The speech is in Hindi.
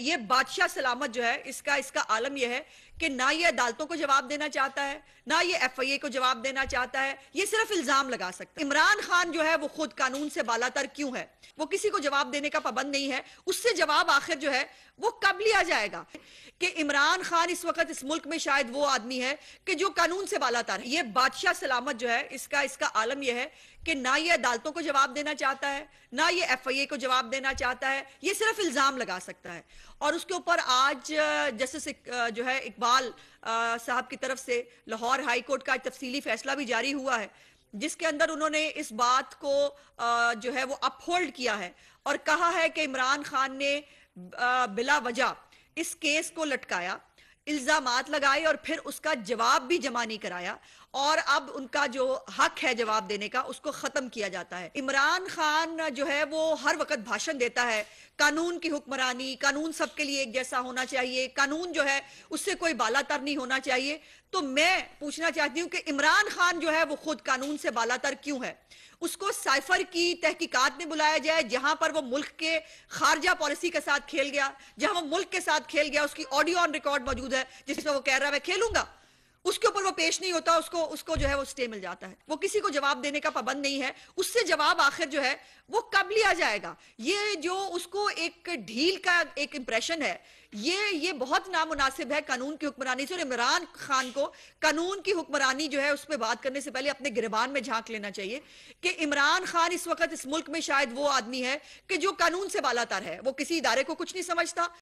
ये बादशाह सलामत जो है इसका इसका आलम यह है कि ना ये अदालतों को जवाब देना चाहता है ना ये एफ आई ए को जवाब देना चाहता है ये सिर्फ इल्जाम लगा सकता है इमरान खान जो है वो खुद कानून से बालातर क्यों है वो किसी को जवाब देने का पाबंद नहीं है उससे जवाब आखिर जो है वो कब लिया जाएगा कि इमरान खान इस वक्त इस मुल्क में शायद वो आदमी है कि जो कानून से बाला तार है ये बादशाह सलामत जो है इसका इसका आलम यह है कि ना ये अदालतों को जवाब देना चाहता है ना ये एफ आई ए को जवाब देना चाहता है ये सिर्फ इल्ज़ाम लगा सकता है और उसके ऊपर आज जस्टिस जो है इकबाल साहब की तरफ से लाहौर हाई कोर्ट का तफसीली फैसला भी जारी हुआ है जिसके अंदर उन्होंने इस बात को जो है वो अपहोल्ड किया है और कहा है कि इमरान खान ने बिला वजह इस केस को लटकाया इल्जाम लगाए और फिर उसका जवाब भी जमा नहीं कराया और अब उनका जो हक है जवाब देने का उसको खत्म किया जाता है इमरान खान जो है वो हर वक्त भाषण देता है कानून की हुक्मरानी कानून सबके लिए एक जैसा होना चाहिए कानून जो है उससे कोई बालातर नहीं होना चाहिए तो मैं पूछना चाहती हूँ कि इमरान खान जो है वो खुद कानून से बालातर क्यों है उसको साइफर की तहकीकात में बुलाया जाए जहां पर वो मुल्क के खारजा पॉलिसी के साथ खेल गया जहां वो मुल्क के साथ खेल गया उसकी ऑडियो ऑन रिकॉर्ड मौजूद मौजूद है जिसमें वो कह रहा है मैं खेलूंगा उसके ऊपर वो पेश नहीं होता उसको उसको जो है वो स्टे मिल जाता है वो किसी को जवाब देने का पाबंद नहीं है उससे जवाब आखिर जो है वो कब लिया जाएगा ये जो उसको एक ढील का एक इंप्रेशन है ये ये बहुत नामुनासिब है कानून की हुक्मरानी से और इमरान खान को कानून की हुक्मरानी जो है उस पर बात करने से पहले अपने गिरबान में झांक लेना चाहिए कि इमरान खान इस वक्त इस मुल्क में शायद वो आदमी है कि जो कानून से बालातर है वो किसी इदारे को कुछ नहीं समझता